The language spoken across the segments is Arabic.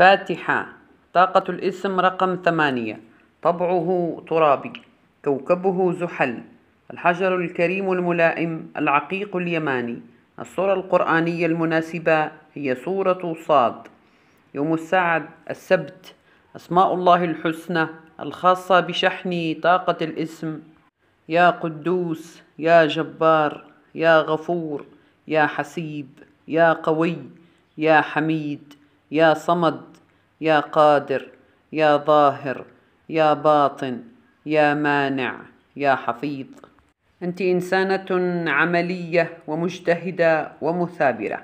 فاتحة طاقة الاسم رقم ثمانية طبعه ترابي كوكبه زحل الحجر الكريم الملائم العقيق اليماني الصورة القرآنية المناسبة هي صورة صاد يوم السعد السبت أسماء الله الحسنى الخاصة بشحن طاقة الاسم يا قدوس يا جبار يا غفور يا حسيب يا قوي يا حميد يا صمد يا قادر يا ظاهر يا باطن يا مانع يا حفيظ انت انسانه عمليه ومجتهده ومثابره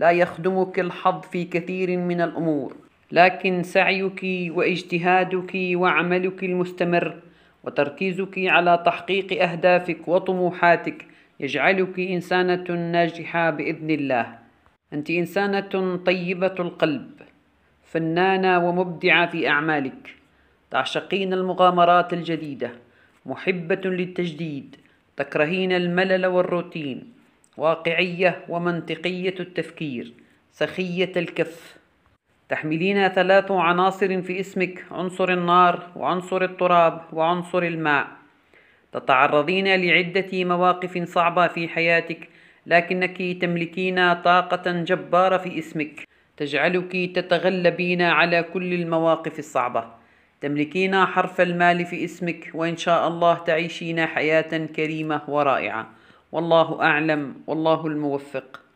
لا يخدمك الحظ في كثير من الامور لكن سعيك واجتهادك وعملك المستمر وتركيزك على تحقيق اهدافك وطموحاتك يجعلك انسانه ناجحه باذن الله أنت إنسانة طيبة القلب فنانة ومبدعة في أعمالك تعشقين المغامرات الجديدة محبة للتجديد تكرهين الملل والروتين واقعية ومنطقية التفكير سخية الكف تحملين ثلاث عناصر في اسمك عنصر النار وعنصر التراب وعنصر الماء تتعرضين لعدة مواقف صعبة في حياتك لكنك تملكين طاقة جبارة في اسمك تجعلك تتغلبين على كل المواقف الصعبة تملكين حرف المال في اسمك وإن شاء الله تعيشين حياة كريمة ورائعة والله أعلم والله الموفق